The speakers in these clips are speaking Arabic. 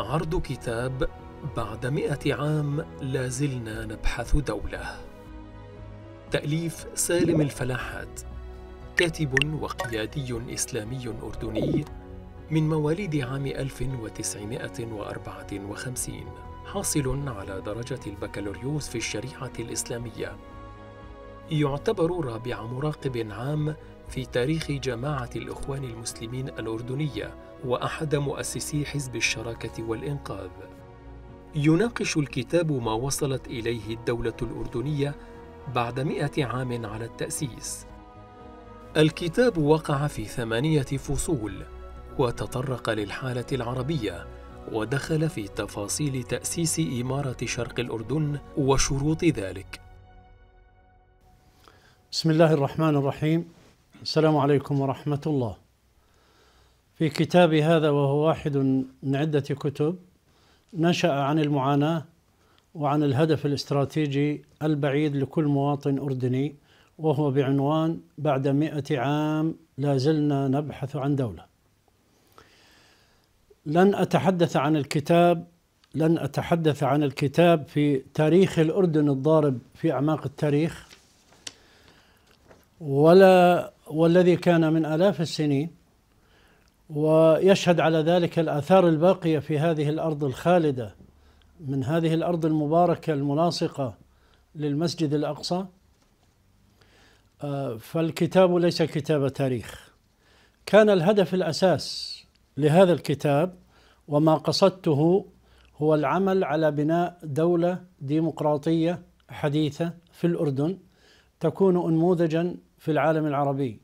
عرض كتاب بعد مئة عام لازلنا نبحث دولة تأليف سالم الفلاحات كاتب وقيادي إسلامي أردني من مواليد عام 1954 حاصل على درجة البكالوريوس في الشريعة الإسلامية يعتبر رابع مراقب عام في تاريخ جماعة الإخوان المسلمين الأردنية وأحد مؤسسي حزب الشراكة والإنقاذ. يناقش الكتاب ما وصلت إليه الدولة الأردنية بعد مئة عام على التأسيس. الكتاب وقع في ثمانية فصول وتطرق للحالة العربية ودخل في تفاصيل تأسيس إمارة شرق الأردن وشروط ذلك. بسم الله الرحمن الرحيم السلام عليكم ورحمة الله. في كتابي هذا وهو واحد من عدة كتب نشأ عن المعاناة وعن الهدف الاستراتيجي البعيد لكل مواطن أردني وهو بعنوان بعد مئة عام لا زلنا نبحث عن دولة لن أتحدث عن الكتاب لن أتحدث عن الكتاب في تاريخ الأردن الضارب في أعماق التاريخ ولا والذي كان من آلاف السنين ويشهد على ذلك الآثار الباقية في هذه الأرض الخالدة من هذه الأرض المباركة الملاصقة للمسجد الأقصى آه، فالكتاب ليس كتاب تاريخ كان الهدف الأساس لهذا الكتاب وما قصدته هو العمل على بناء دولة ديمقراطية حديثة في الأردن تكون أنموذجا في العالم العربي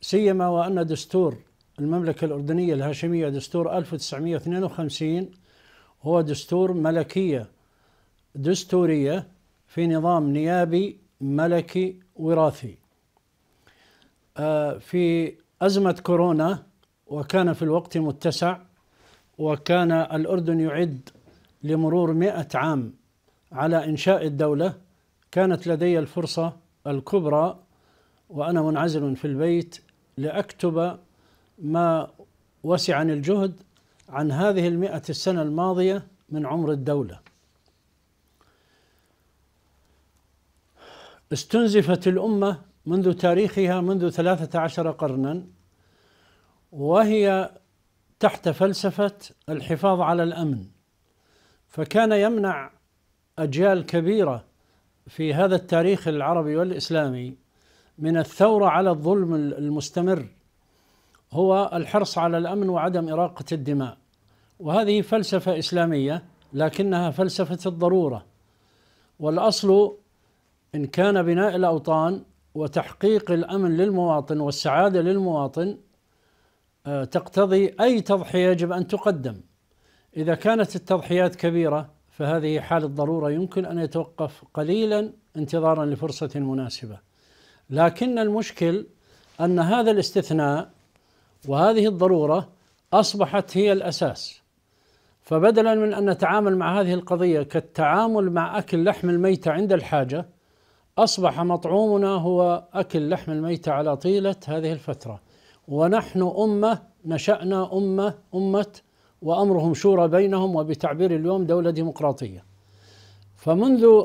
سيما وأن دستور المملكة الأردنية الهاشمية دستور 1952 هو دستور ملكية دستورية في نظام نيابي ملكي وراثي آه، في أزمة كورونا وكان في الوقت متسع وكان الأردن يعد لمرور مئة عام على إنشاء الدولة كانت لدي الفرصة الكبرى وأنا منعزل في البيت لأكتب ما وسعني الجهد عن هذه المئة السنة الماضية من عمر الدولة استنزفت الأمة منذ تاريخها منذ ثلاثة عشر قرنا وهي تحت فلسفة الحفاظ على الأمن فكان يمنع أجيال كبيرة في هذا التاريخ العربي والإسلامي من الثوره على الظلم المستمر هو الحرص على الامن وعدم اراقه الدماء وهذه فلسفه اسلاميه لكنها فلسفه الضروره والاصل ان كان بناء الاوطان وتحقيق الامن للمواطن والسعاده للمواطن آه، تقتضي اي تضحيه يجب ان تقدم اذا كانت التضحيات كبيره فهذه حال الضروره يمكن ان يتوقف قليلا انتظارا لفرصه مناسبه لكن المشكل أن هذا الاستثناء وهذه الضرورة أصبحت هي الأساس فبدلا من أن نتعامل مع هذه القضية كالتعامل مع أكل لحم الميتة عند الحاجة أصبح مطعومنا هو أكل لحم الميتة على طيلة هذه الفترة ونحن أمة نشأنا أمة أمة وأمرهم شورى بينهم وبتعبير اليوم دولة ديمقراطية فمنذ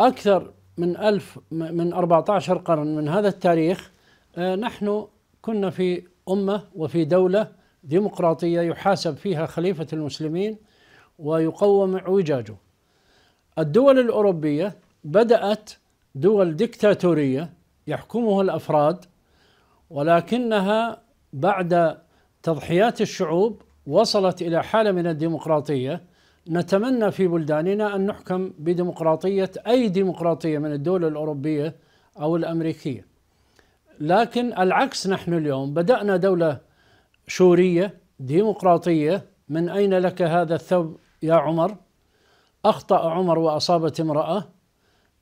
أكثر من ألف من 14 قرن من هذا التاريخ آه، نحن كنا في أمة وفي دولة ديمقراطية يحاسب فيها خليفة المسلمين ويقوم اعوجاجه الدول الأوروبية بدأت دول ديكتاتورية يحكمها الأفراد ولكنها بعد تضحيات الشعوب وصلت إلى حالة من الديمقراطية نتمنى في بلداننا أن نحكم بديمقراطية أي ديمقراطية من الدول الأوروبية أو الأمريكية لكن العكس نحن اليوم بدأنا دولة شوريه ديمقراطية من أين لك هذا الثوب يا عمر أخطأ عمر وأصابت امرأة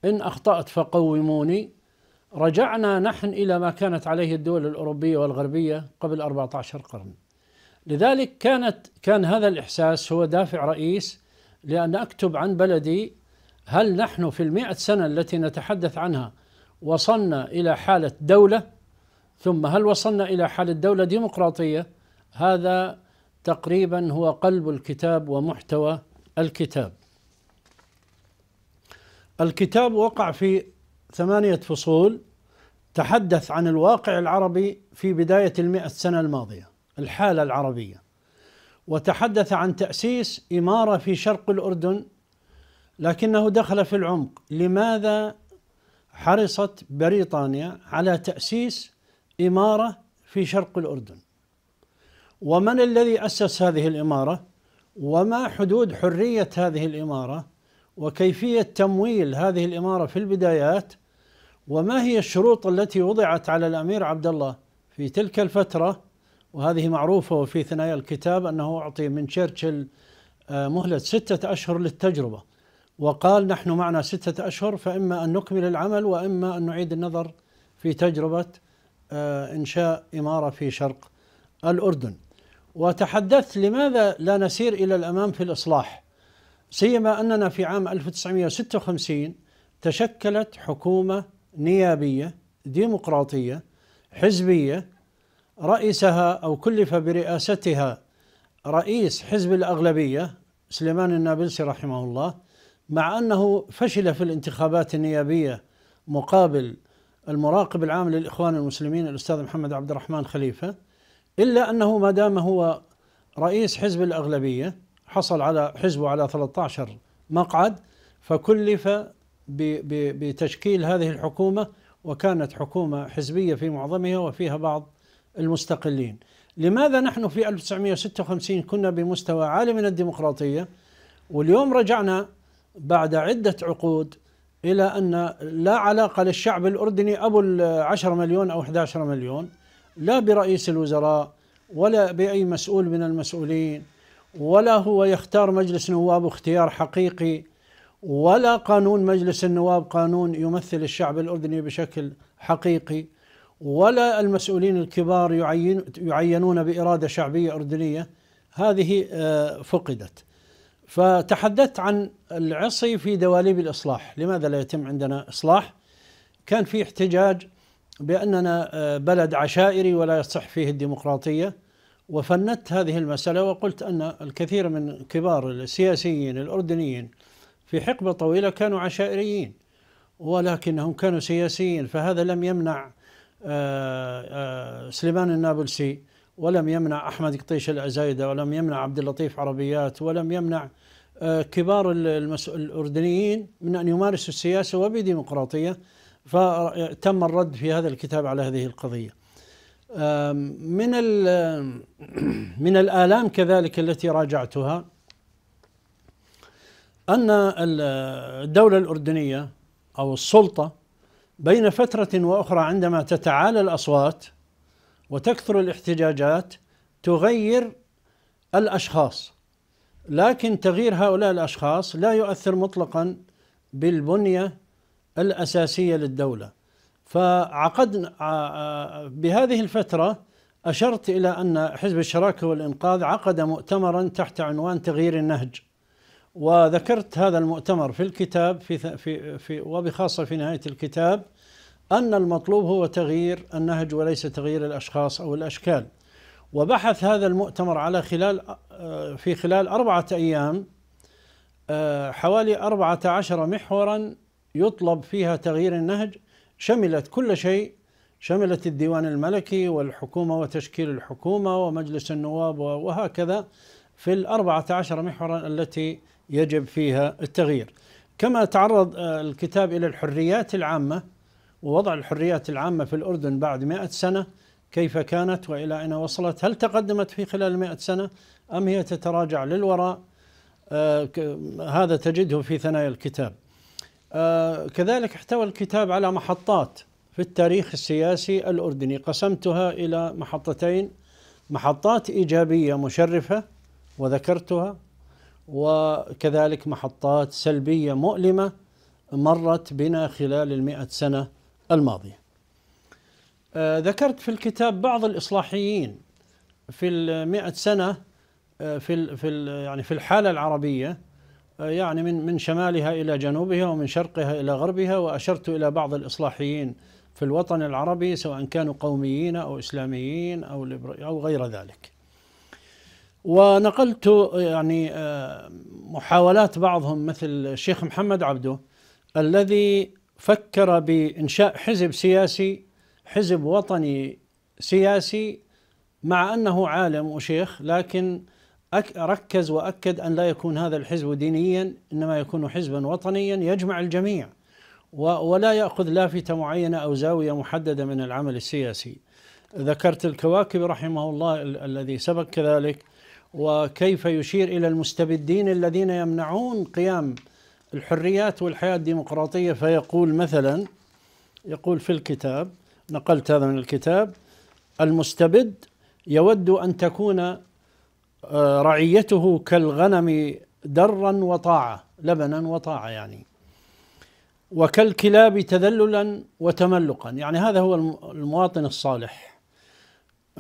إن أخطأت فقوموني رجعنا نحن إلى ما كانت عليه الدول الأوروبية والغربية قبل 14 قرن لذلك كانت كان هذا الإحساس هو دافع رئيس لأن أكتب عن بلدي هل نحن في المئة سنة التي نتحدث عنها وصلنا إلى حالة دولة ثم هل وصلنا إلى حالة دولة ديمقراطية هذا تقريبا هو قلب الكتاب ومحتوى الكتاب الكتاب وقع في ثمانية فصول تحدث عن الواقع العربي في بداية المئة سنة الماضية الحالة العربية وتحدث عن تأسيس إمارة في شرق الأردن لكنه دخل في العمق لماذا حرصت بريطانيا على تأسيس إمارة في شرق الأردن ومن الذي أسس هذه الإمارة وما حدود حرية هذه الإمارة وكيفية تمويل هذه الإمارة في البدايات وما هي الشروط التي وضعت على الأمير عبد الله في تلك الفترة وهذه معروفة وفي ثنايا الكتاب أنه أعطي من تشرشل آه، مهلة ستة أشهر للتجربة وقال نحن معنا ستة أشهر فإما أن نكمل العمل وإما أن نعيد النظر في تجربة آه، إنشاء إمارة في شرق الأردن وتحدثت لماذا لا نسير إلى الأمام في الإصلاح سيما أننا في عام 1956 تشكلت حكومة نيابية ديمقراطية حزبية رئيسها أو كلف برئاستها رئيس حزب الأغلبية سليمان النابلسي رحمه الله مع أنه فشل في الانتخابات النيابية مقابل المراقب العام للإخوان المسلمين الأستاذ محمد عبد الرحمن خليفة إلا أنه ما دام هو رئيس حزب الأغلبية حصل على حزبه على 13 مقعد فكلف بتشكيل هذه الحكومة وكانت حكومة حزبية في معظمها وفيها بعض المستقلين لماذا نحن في 1956 كنا بمستوى عالي من الديمقراطية واليوم رجعنا بعد عدة عقود إلى أن لا علاقة للشعب الأردني أبو العشر مليون أو 11 مليون لا برئيس الوزراء ولا بأي مسؤول من المسؤولين ولا هو يختار مجلس نواب اختيار حقيقي ولا قانون مجلس النواب قانون يمثل الشعب الأردني بشكل حقيقي ولا المسؤولين الكبار يعينون باراده شعبيه اردنيه هذه آه، فقدت فتحدثت عن العصي في دواليب الاصلاح، لماذا لا يتم عندنا اصلاح؟ كان في احتجاج باننا آه، بلد عشائري ولا يصح فيه الديمقراطيه وفندت هذه المساله وقلت ان الكثير من كبار السياسيين الاردنيين في حقبه طويله كانوا عشائريين ولكنهم كانوا سياسيين فهذا لم يمنع آه، آه، سليمان النابلسي ولم يمنع احمد قطيش العزايده ولم يمنع عبد اللطيف عربيات ولم يمنع آه، كبار الاردنيين من ان يمارسوا السياسه وبديمقراطيه فتم الرد في هذا الكتاب على هذه القضيه. من من الالام كذلك التي راجعتها ان الدوله الاردنيه او السلطه بين فترة وأخرى عندما تتعالى الأصوات وتكثر الاحتجاجات تغير الأشخاص لكن تغيير هؤلاء الأشخاص لا يؤثر مطلقا بالبنية الأساسية للدولة فعقدنا بهذه الفترة أشرت إلى أن حزب الشراكة والإنقاذ عقد مؤتمرا تحت عنوان تغيير النهج وذكرت هذا المؤتمر في الكتاب في في في وبخاصه في نهايه الكتاب ان المطلوب هو تغيير النهج وليس تغيير الاشخاص او الاشكال. وبحث هذا المؤتمر على خلال في خلال أربعة أيام حوالي أربعة عشر محورا يطلب فيها تغيير النهج شملت كل شيء شملت الديوان الملكي والحكومة وتشكيل الحكومة ومجلس النواب وهكذا في الأربعة عشر محورا التي يجب فيها التغيير كما تعرض آه، الكتاب إلى الحريات العامة ووضع الحريات العامة في الأردن بعد مئة سنة كيف كانت وإلى أين وصلت هل تقدمت في خلال مئة سنة أم هي تتراجع للوراء آه هذا تجده في ثنايا الكتاب آه كذلك احتوى الكتاب على محطات في التاريخ السياسي الأردني قسمتها إلى محطتين محطات إيجابية مشرفة وذكرتها وكذلك محطات سلبية مؤلمة مرت بنا خلال المئة سنة الماضية آه، ذكرت في الكتاب بعض الإصلاحيين في المئة سنة آه، في في يعني في الحالة العربية آه، يعني من من شمالها إلى جنوبها ومن شرقها إلى غربها وأشرت إلى بعض الإصلاحيين في الوطن العربي سواء كانوا قوميين أو إسلاميين أو أو غير ذلك. ونقلت يعني آه، محاولات بعضهم مثل الشيخ محمد عبده الذي فكر بانشاء حزب سياسي حزب وطني سياسي مع انه عالم وشيخ لكن ركز واكد ان لا يكون هذا الحزب دينيا انما يكون حزبا وطنيا يجمع الجميع ولا ياخذ لافته معينه او زاويه محدده من العمل السياسي ذكرت الكواكب رحمه الله الذي سبق كذلك وكيف يشير إلى المستبدين الذين يمنعون قيام الحريات والحياة الديمقراطية فيقول مثلا يقول في الكتاب نقلت هذا من الكتاب المستبد يود أن تكون آه، رعيته كالغنم درا وطاعة لبنا وطاعة يعني وكالكلاب تذللا وتملقا يعني هذا هو المواطن الصالح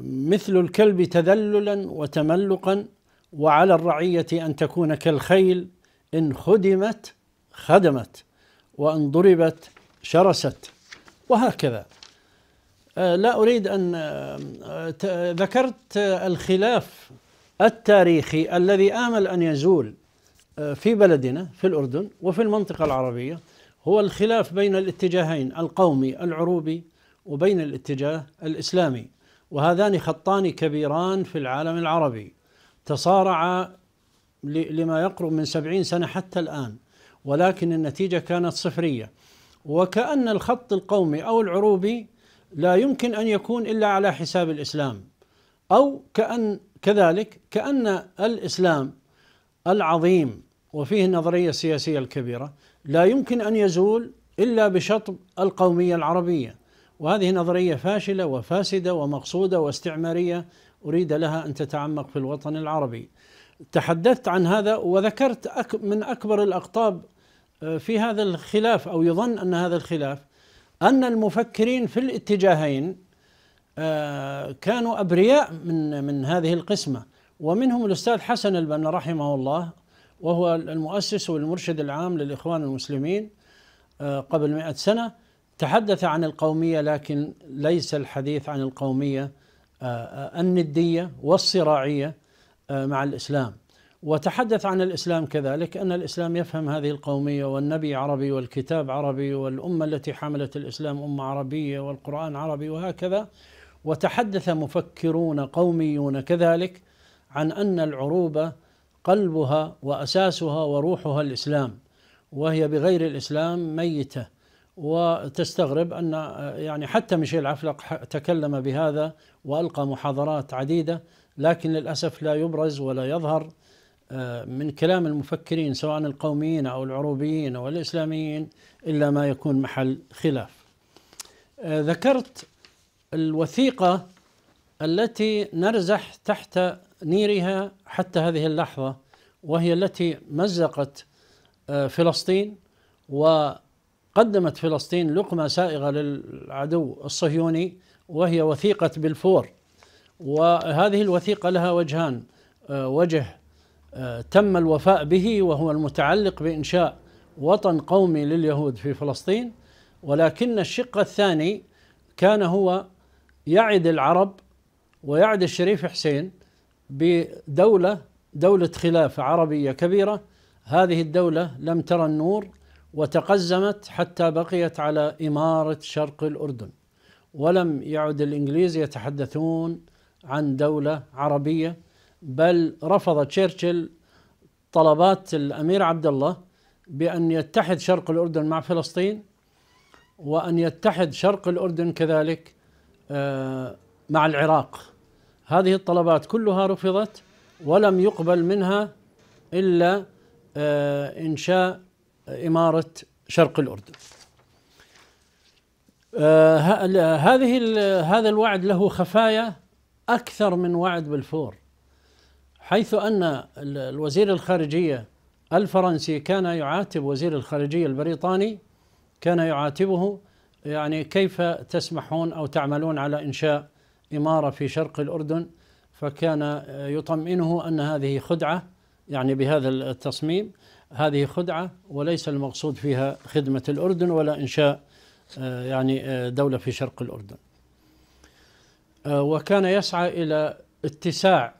مثل الكلب تذللا وتملقا وعلى الرعيه ان تكون كالخيل ان خدمت خدمت وان ضربت شرست وهكذا آه، لا اريد ان آه، ذكرت الخلاف التاريخي الذي امل ان يزول آه، في بلدنا في الاردن وفي المنطقه العربيه هو الخلاف بين الاتجاهين القومي العروبي وبين الاتجاه الاسلامي وهذان خطان كبيران في العالم العربي تصارعا لما يقرب من سبعين سنة حتى الآن ولكن النتيجة كانت صفرية وكأن الخط القومي أو العروبي لا يمكن أن يكون إلا على حساب الإسلام أو كأن كذلك كأن الإسلام العظيم وفيه النظرية السياسية الكبيرة لا يمكن أن يزول إلا بشطب القومية العربية وهذه نظريه فاشله وفاسده ومقصوده واستعماريه اريد لها ان تتعمق في الوطن العربي. تحدثت عن هذا وذكرت من اكبر الاقطاب آه، في هذا الخلاف او يظن ان هذا الخلاف ان المفكرين في الاتجاهين آه، كانوا ابرياء من من هذه القسمه ومنهم الاستاذ حسن البنا رحمه الله وهو المؤسس والمرشد العام للاخوان المسلمين آه، قبل مئة سنه تحدث عن القومية لكن ليس الحديث عن القومية آه، آه، الندية والصراعية آه، مع الإسلام وتحدث عن الإسلام كذلك أن الإسلام يفهم هذه القومية والنبي عربي والكتاب عربي والأمة التي حملت الإسلام أمة عربية والقرآن عربي وهكذا وتحدث مفكرون قوميون كذلك عن أن العروبة قلبها وأساسها وروحها الإسلام وهي بغير الإسلام ميته وتستغرب ان يعني حتى ميشيل عفلق تكلم بهذا والقى محاضرات عديده لكن للاسف لا يبرز ولا يظهر آه، من كلام المفكرين سواء القوميين او العروبيين او الاسلاميين الا ما يكون محل خلاف. آه، ذكرت الوثيقه التي نرزح تحت نيرها حتى هذه اللحظه وهي التي مزقت آه، فلسطين و قدمت فلسطين لقمة سائغة للعدو الصهيوني وهي وثيقة بالفور وهذه الوثيقة لها وجهان آه، وجه آه، تم الوفاء به وهو المتعلق بإنشاء وطن قومي لليهود في فلسطين ولكن الشق الثاني كان هو يعد العرب ويعد الشريف حسين بدولة دولة خلافة عربية كبيرة هذه الدولة لم ترى النور وتقزمت حتى بقيت على إمارة شرق الأردن ولم يعد الإنجليز يتحدثون عن دولة عربية بل رفض تشرشل طلبات الأمير عبد الله بأن يتحد شرق الأردن مع فلسطين وأن يتحد شرق الأردن كذلك آه، مع العراق هذه الطلبات كلها رفضت ولم يقبل منها إلا آه، إنشاء إمارة شرق الأردن آه، هذه هذا الوعد له خفايا أكثر من وعد بالفور حيث أن الوزير الخارجية الفرنسي كان يعاتب وزير الخارجية البريطاني كان يعاتبه يعني كيف تسمحون أو تعملون على إنشاء إمارة في شرق الأردن فكان يطمئنه أن هذه خدعة يعني بهذا التصميم هذه خدعة وليس المقصود فيها خدمة الأردن ولا إنشاء آه، يعني آه، دولة في شرق الأردن آه، وكان يسعى إلى اتساع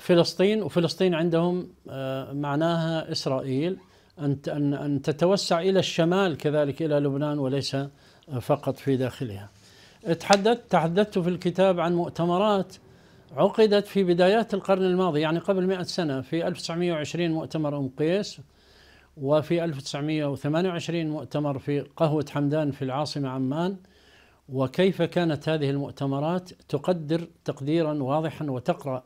فلسطين وفلسطين عندهم معناها إسرائيل أن أن تتوسع إلى الشمال كذلك إلى لبنان وليس فقط في داخلها تحدثت تحدثت في الكتاب عن مؤتمرات عقدت في بدايات القرن الماضي يعني قبل 100 سنة في 1920 مؤتمر أم قيس وفي 1928 مؤتمر في قهوة حمدان في العاصمة عمان وكيف كانت هذه المؤتمرات تقدر تقديرا واضحا وتقرأ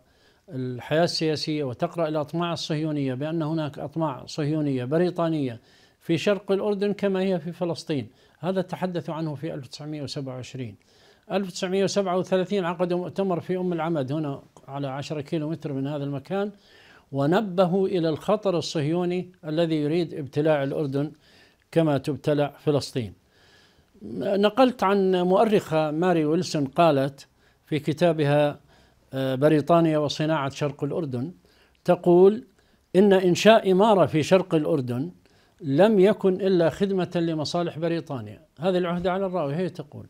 الحياة السياسية وتقرأ الأطماع الصهيونية بأن هناك أطماع صهيونية بريطانية في شرق الأردن كما هي في فلسطين هذا تحدثوا عنه في 1927 1937 عقدوا مؤتمر في أم العمد هنا على 10 كيلومتر من هذا المكان ونبهوا إلى الخطر الصهيوني الذي يريد ابتلاع الأردن كما تبتلع فلسطين نقلت عن مؤرخة ماري ويلسون قالت في كتابها آه، بريطانيا وصناعة شرق الأردن تقول إن إنشاء إمارة في شرق الأردن لم يكن إلا خدمة لمصالح بريطانيا هذه العهدة على الراوي هي تقول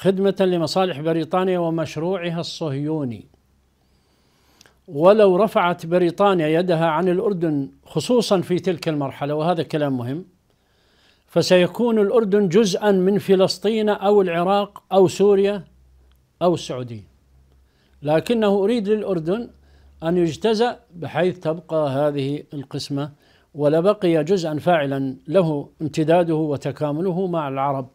خدمة لمصالح بريطانيا ومشروعها الصهيوني ولو رفعت بريطانيا يدها عن الأردن خصوصا في تلك المرحلة وهذا كلام مهم فسيكون الأردن جزءا من فلسطين أو العراق أو سوريا أو السعودية لكنه أريد للأردن أن يجتزأ بحيث تبقى هذه القسمة ولبقي جزءا فاعلا له امتداده وتكامله مع العرب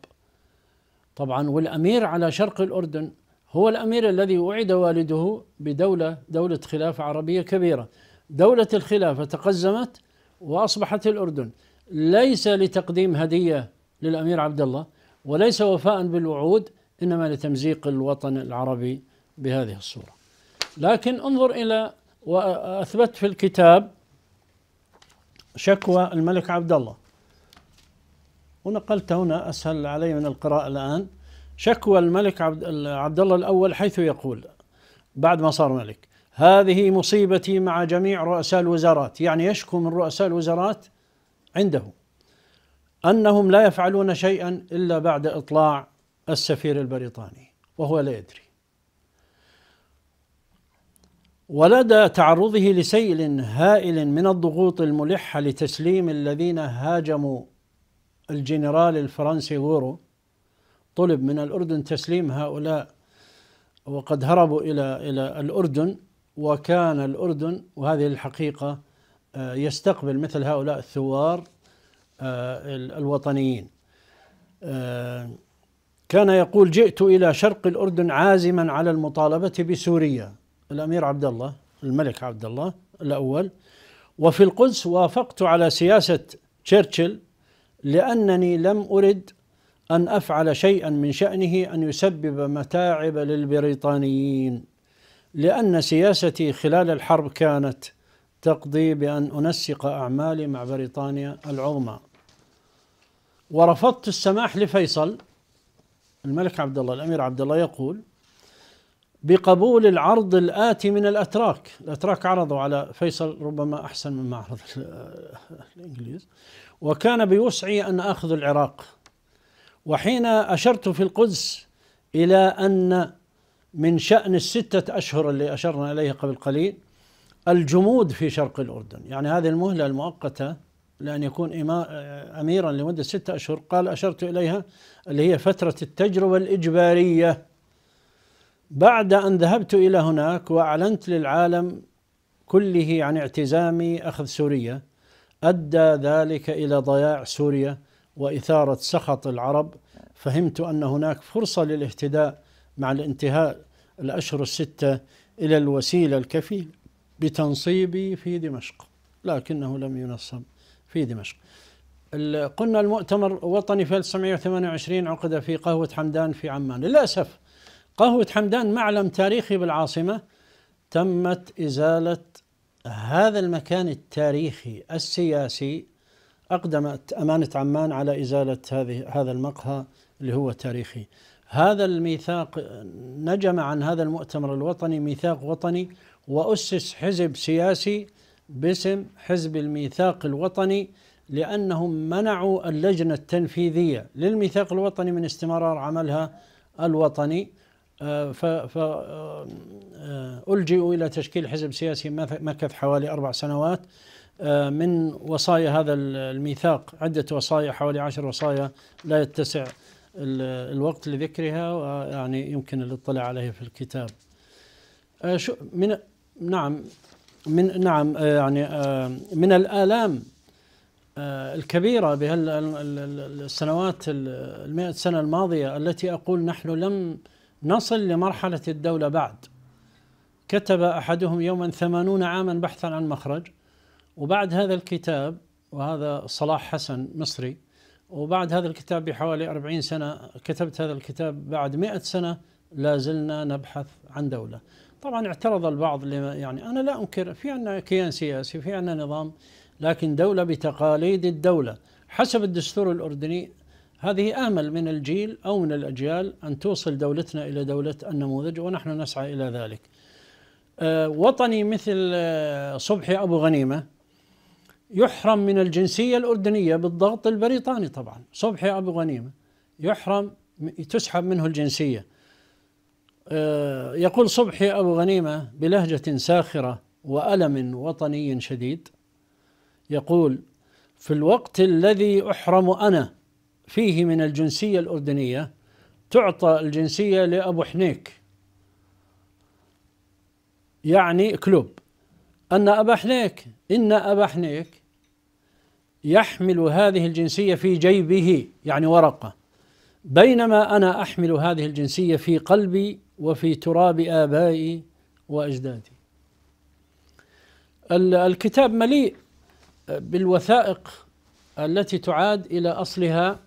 طبعا والأمير على شرق الأردن هو الأمير الذي وعد والده بدولة دولة خلافة عربية كبيرة دولة الخلافة تقزمت وأصبحت الأردن ليس لتقديم هدية للأمير عبد الله وليس وفاء بالوعود إنما لتمزيق الوطن العربي بهذه الصورة لكن انظر إلى وأثبت في الكتاب شكوى الملك عبد الله ونقلت هنا أسهل علي من القراءة الآن شكوى الملك عبد, عبد الله الأول حيث يقول بعد ما صار ملك هذه مصيبتي مع جميع رؤساء الوزارات يعني يشكو من رؤساء الوزارات عنده أنهم لا يفعلون شيئا إلا بعد إطلاع السفير البريطاني وهو لا يدري ولدى تعرضه لسيل هائل من الضغوط الملحة لتسليم الذين هاجموا الجنرال الفرنسي غورو طلب من الأردن تسليم هؤلاء وقد هربوا إلى إلى الأردن وكان الأردن وهذه الحقيقة آه، يستقبل مثل هؤلاء الثوار آه، الوطنيين آه، كان يقول جئت إلى شرق الأردن عازما على المطالبة بسوريا الأمير عبد الله الملك عبد الله الأول وفي القدس وافقت على سياسة تشرشل لأنني لم أرد أن أفعل شيئا من شأنه أن يسبب متاعب للبريطانيين لأن سياستي خلال الحرب كانت تقضي بأن أنسق أعمالي مع بريطانيا العظمى ورفضت السماح لفيصل الملك عبد الله الأمير عبد الله يقول بقبول العرض الآتي من الأتراك الأتراك عرضوا على فيصل ربما أحسن مما عرض الإنجليز وكان بوسعي أن أخذ العراق وحين أشرت في القدس إلى أن من شأن الستة أشهر اللي أشرنا إليها قبل قليل الجمود في شرق الأردن يعني هذه المهلة المؤقتة لأن يكون أميرا لمدة ستة أشهر قال أشرت إليها اللي هي فترة التجربة الإجبارية بعد أن ذهبت إلى هناك وأعلنت للعالم كله عن اعتزامي أخذ سوريا أدى ذلك إلى ضياع سوريا وإثارة سخط العرب فهمت أن هناك فرصة للاهتداء مع الانتهاء الأشهر الستة إلى الوسيلة الكفيلة بتنصيبي في دمشق لكنه لم ينصب في دمشق قلنا المؤتمر الوطني في 1928 عقد في قهوة حمدان في عمان للأسف قهوة حمدان معلم تاريخي بالعاصمة تمت إزالة هذا المكان التاريخي السياسي أقدمت أمانة عمان على إزالة هذه هذا المقهى اللي هو تاريخي هذا الميثاق نجم عن هذا المؤتمر الوطني ميثاق وطني وأسس حزب سياسي باسم حزب الميثاق الوطني لأنهم منعوا اللجنة التنفيذية للميثاق الوطني من استمرار عملها الوطني آه، فألجئ آه، آه، إلى تشكيل حزب سياسي مكث حوالي أربع سنوات من وصايا هذا الميثاق عدة وصايا حوالي عشر وصايا لا يتسع الوقت لذكرها ويعني يمكن الاطلاع عليها في الكتاب شو من نعم من نعم يعني من الآلام الكبيرة بهالسنوات المائة سنة الماضية التي أقول نحن لم نصل لمرحلة الدولة بعد كتب أحدهم يوما ثمانون عاما بحثا عن مخرج وبعد هذا الكتاب وهذا صلاح حسن مصري وبعد هذا الكتاب بحوالي أربعين سنة كتبت هذا الكتاب بعد مئة سنة لا زلنا نبحث عن دولة طبعا اعترض البعض لما يعني أنا لا أنكر في عنا كيان سياسي في عنا نظام لكن دولة بتقاليد الدولة حسب الدستور الأردني هذه آمل من الجيل أو من الأجيال أن توصل دولتنا إلى دولة النموذج ونحن نسعى إلى ذلك آه، وطني مثل آه، صبحي أبو غنيمة يحرم من الجنسية الأردنية بالضغط البريطاني طبعا صبحي أبو غنيمة يحرم تسحب منه الجنسية آه، يقول صبحي أبو غنيمة بلهجة ساخرة وألم وطني شديد يقول في الوقت الذي أحرم أنا فيه من الجنسية الأردنية تعطى الجنسية لأبو حنيك يعني كلوب أن أبا حنيك إن أبا حنيك يحمل هذه الجنسية في جيبه يعني ورقة بينما أنا أحمل هذه الجنسية في قلبي وفي تراب آبائي وأجدادي الكتاب مليء بالوثائق التي تعاد إلى أصلها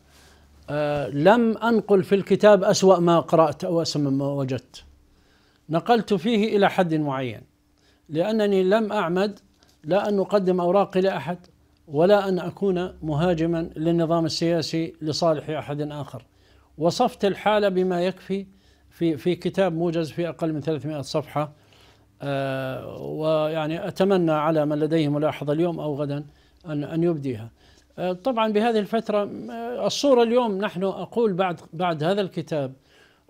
آه، لم أنقل في الكتاب أسوأ ما قرأت أو أسوأ ما وجدت نقلت فيه إلى حد معين لأنني لم أعمد لا أن أقدم أوراقي لأحد ولا أن أكون مهاجما للنظام السياسي لصالح أحد آخر وصفت الحالة بما يكفي في في كتاب موجز في أقل من 300 صفحة آه، ويعني أتمنى على من لديه ملاحظة اليوم أو غدا أن أن يبديها آه، طبعا بهذه الفترة آه، الصورة اليوم نحن أقول بعد بعد هذا الكتاب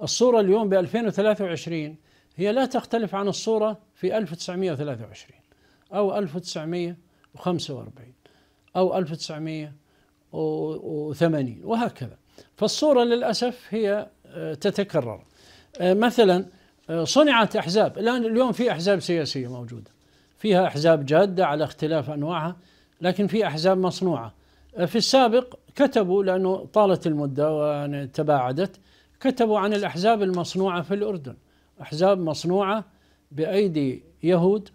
الصورة اليوم ب 2023 هي لا تختلف عن الصورة في 1923 أو 1945 أو 1980 وهكذا فالصورة للأسف هي آه، تتكرر مثلا صنعت أحزاب الآن اليوم في أحزاب سياسية موجودة فيها أحزاب جادة على اختلاف أنواعها لكن في أحزاب مصنوعة آه، في السابق كتبوا لأنه طالت المدة وتباعدت كتبوا عن الأحزاب المصنوعة في الأردن أحزاب مصنوعة بأيدي يهود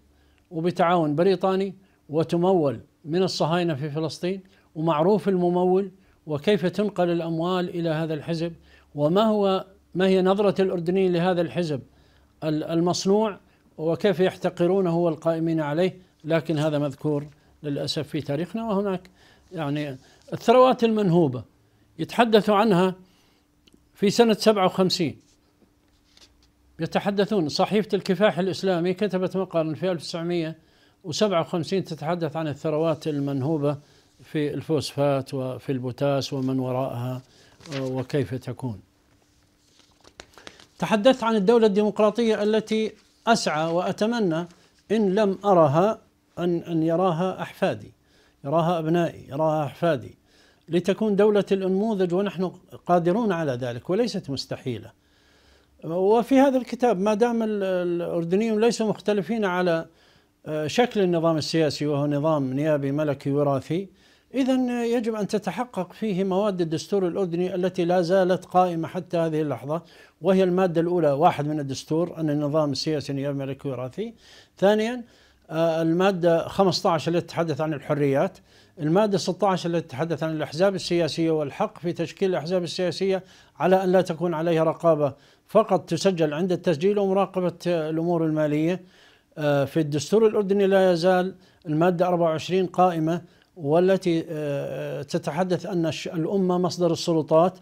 وبتعاون بريطاني وتمول من الصهاينة في فلسطين ومعروف الممول وكيف تنقل الأموال إلى هذا الحزب وما هو ما هي نظرة الأردنيين لهذا الحزب المصنوع وكيف يحتقرونه والقائمين عليه لكن هذا مذكور للأسف في تاريخنا وهناك يعني الثروات المنهوبة يتحدثوا عنها في سنة 57 يتحدثون صحيفة الكفاح الإسلامي كتبت مقالا في 1957 تتحدث عن الثروات المنهوبة في الفوسفات وفي البوتاس ومن وراءها وكيف تكون تحدثت عن الدولة الديمقراطية التي أسعى وأتمنى إن لم أرها أن أن يراها أحفادي يراها أبنائي يراها أحفادي لتكون دولة الأنموذج ونحن قادرون على ذلك وليست مستحيلة وفي هذا الكتاب ما دام الأردنيون ليسوا مختلفين على آه، شكل النظام السياسي وهو نظام نيابي ملكي وراثي إذا يجب أن تتحقق فيه مواد الدستور الأردني التي لا زالت قائمة حتى هذه اللحظة وهي المادة الأولى واحد من الدستور أن النظام السياسي نيابي ملكي وراثي ثانيا آه، المادة 15 التي تتحدث عن الحريات المادة 16 التي تتحدث عن الأحزاب السياسية والحق في تشكيل الأحزاب السياسية على أن لا تكون عليها رقابة فقط تسجل عند التسجيل ومراقبة آه، الأمور المالية آه، في الدستور الأردني لا يزال المادة 24 قائمة والتي تتحدث أن الأمة مصدر السلطات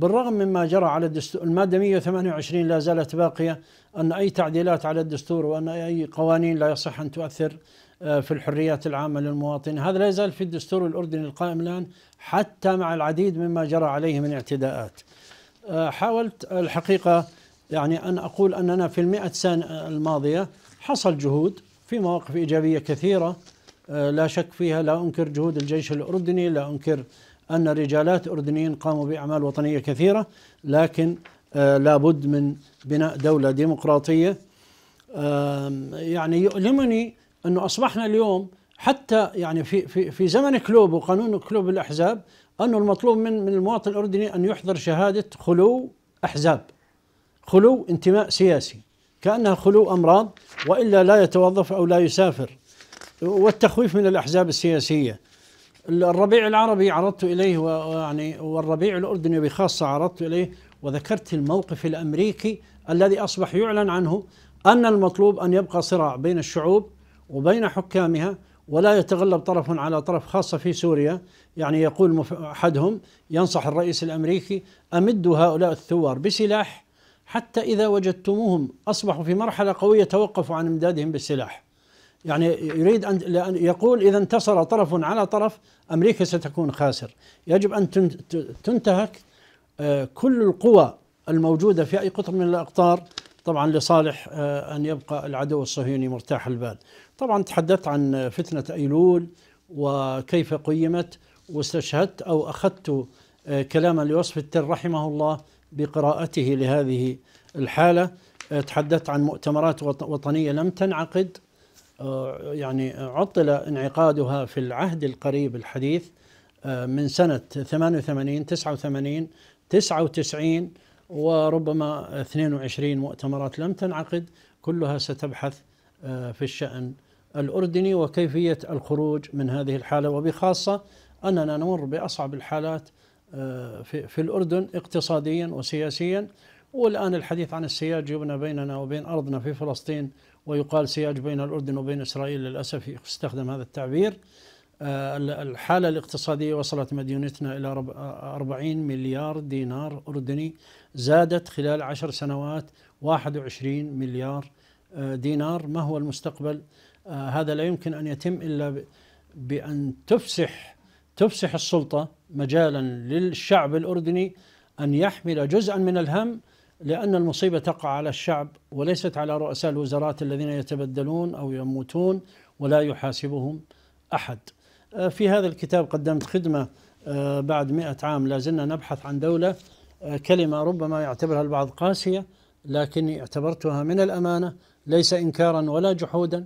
بالرغم مما جرى على الدستور المادة 128 لا زالت باقية أن أي تعديلات على الدستور وأن أي قوانين لا يصح أن تؤثر آه، في الحريات العامة للمواطن هذا لا يزال في الدستور الأردني القائم الآن حتى مع العديد مما جرى عليه من اعتداءات آه، حاولت الحقيقة يعني أن أقول أننا في المئة سنة الماضية حصل جهود في مواقف إيجابية كثيرة آه، لا شك فيها لا أنكر جهود الجيش الأردني لا أنكر أن رجالات أردنيين قاموا بأعمال وطنية كثيرة لكن آه، لابد من بناء دولة ديمقراطية يعني يؤلمني أنه أصبحنا اليوم حتى يعني في في في زمن كلوب وقانون كلوب الاحزاب انه المطلوب من من المواطن الاردني ان يحضر شهاده خلو احزاب خلو انتماء سياسي كانها خلو امراض والا لا يتوظف او لا يسافر والتخويف من الاحزاب السياسيه الربيع العربي عرضت اليه ويعني والربيع الاردني بخاصه عرضت اليه وذكرت الموقف الامريكي الذي اصبح يعلن عنه ان المطلوب ان يبقى صراع بين الشعوب وبين حكامها ولا يتغلب طرف على طرف خاصة في سوريا يعني يقول أحدهم ينصح الرئيس الأمريكي أمدوا هؤلاء الثوار بسلاح حتى إذا وجدتموهم أصبحوا في مرحلة قوية توقفوا عن إمدادهم بالسلاح يعني يريد أن يقول إذا انتصر طرف على طرف أمريكا ستكون خاسر يجب أن تنتهك آه، كل القوى الموجودة في أي قطر من الأقطار طبعا لصالح آه، أن يبقى العدو الصهيوني مرتاح البال طبعا تحدثت عن فتنة أيلول وكيف قيمت واستشهدت أو أخذت آه، كلاما لوصف التر رحمه الله بقراءته لهذه الحالة تحدثت عن مؤتمرات وطنية لم تنعقد آه، يعني عطل انعقادها في العهد القريب الحديث آه، من سنة 88 89 99 وربما 22 مؤتمرات لم تنعقد كلها ستبحث آه، في الشأن الأردني وكيفية الخروج من هذه الحالة وبخاصة أننا نمر بأصعب الحالات في الأردن اقتصاديا وسياسيا والآن الحديث عن السياج يبنى بيننا وبين أرضنا في فلسطين ويقال سياج بين الأردن وبين إسرائيل للأسف استخدم هذا التعبير آه، الحالة الاقتصادية وصلت مديونتنا إلى 40 مليار دينار أردني زادت خلال عشر سنوات 21 مليار آه، دينار ما هو المستقبل آه، هذا لا يمكن أن يتم إلا بأن تفسح تفسح السلطة مجالا للشعب الأردني أن يحمل جزءا من الهم لأن المصيبة تقع على الشعب وليست على رؤساء الوزراء الذين يتبدلون أو يموتون ولا يحاسبهم أحد آه، في هذا الكتاب قدمت خدمة آه، بعد مئة عام لازلنا نبحث عن دولة آه، كلمة ربما يعتبرها البعض قاسية لكني اعتبرتها من الأمانة ليس إنكارا ولا جحودا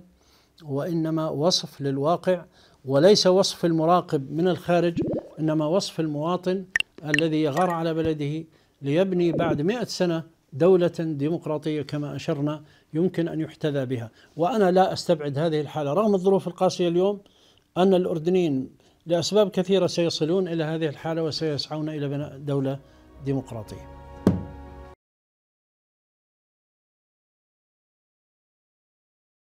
وإنما وصف للواقع وليس وصف المراقب من الخارج إنما وصف المواطن الذي يغار على بلده ليبني بعد مئة سنة دولة ديمقراطية كما أشرنا يمكن أن يحتذى بها وأنا لا أستبعد هذه الحالة رغم الظروف القاسية اليوم أن الأردنيين لأسباب كثيرة سيصلون إلى هذه الحالة وسيسعون إلى بناء دولة ديمقراطية